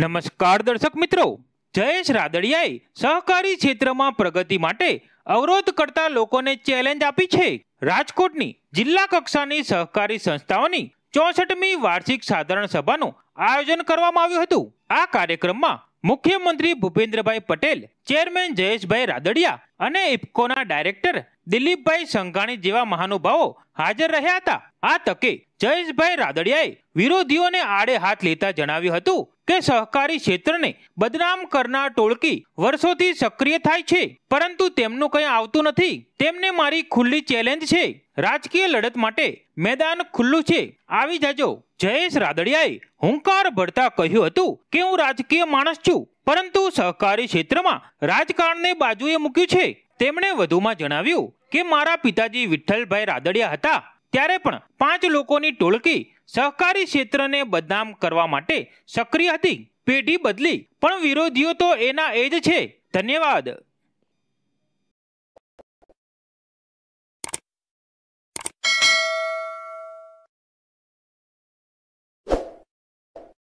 નમસ્કાર દર્શક મિત્રો જયેશ રાદડિયાએ સહકારી ક્ષેત્રમાં પ્રગતિ માટે અવરોધ કરતા લોકોને ચેલેન્જ આપી છે રાજકોટની જિલ્લા કક્ષાની સહકારી સંસ્થાઓની ચોસઠમી વાર્ષિક સાધારણ સભાનું આયોજન કરવામાં આવ્યું હતું આ કાર્યક્રમમાં મુખ્યમંત્રી ભૂપેન્દ્રભાઈ પટેલ ચેરમેન જયેશભાઈ રાદડિયા અને ઇફકોના ડાયરેક્ટર દિલીપભાઈ સંઘાણી જેવા મહાનુભાવો હાજર રહ્યા હતા આ તકે જયેશભાઈ રાદડિયાએ વિરોધીઓને આડે હાથ લેતા જણાવ્યું હતું કે સહકારી ક્ષેત્રને બદનામ કરનાર ટોળકી વર્ષોથી સક્રિય થાય છે પરંતુ તેમનું કંઈ આવતું નથી તેમને મારી ખુલ્લી ચેલેન્જ છે રાજકીય લડત માટે મેદાન ખુલ્લું છે આવી જજો જયેશ રાદડિયાએ હુંકાર ભરતા કહ્યું હતું કે હું રાજકીય માણસ છું પરંતુ સહકારી ક્ષેત્રમાં રાજકારણને બાજુએ મૂક્યું છે તેમણે વધુમાં જણાવ્યું કે મારા પિતાજી વિઠ્ઠલભાઈ રાદડિયા હતા ત્યારે પણ પાંચ લોકોની ટોળકી સહકારી ક્ષેત્રને બદનામ કરવા માટે સક્રિય હતી પેઢી બદલી પણ વિરોધીઓ તો એના એ જ છે ધન્યવાદ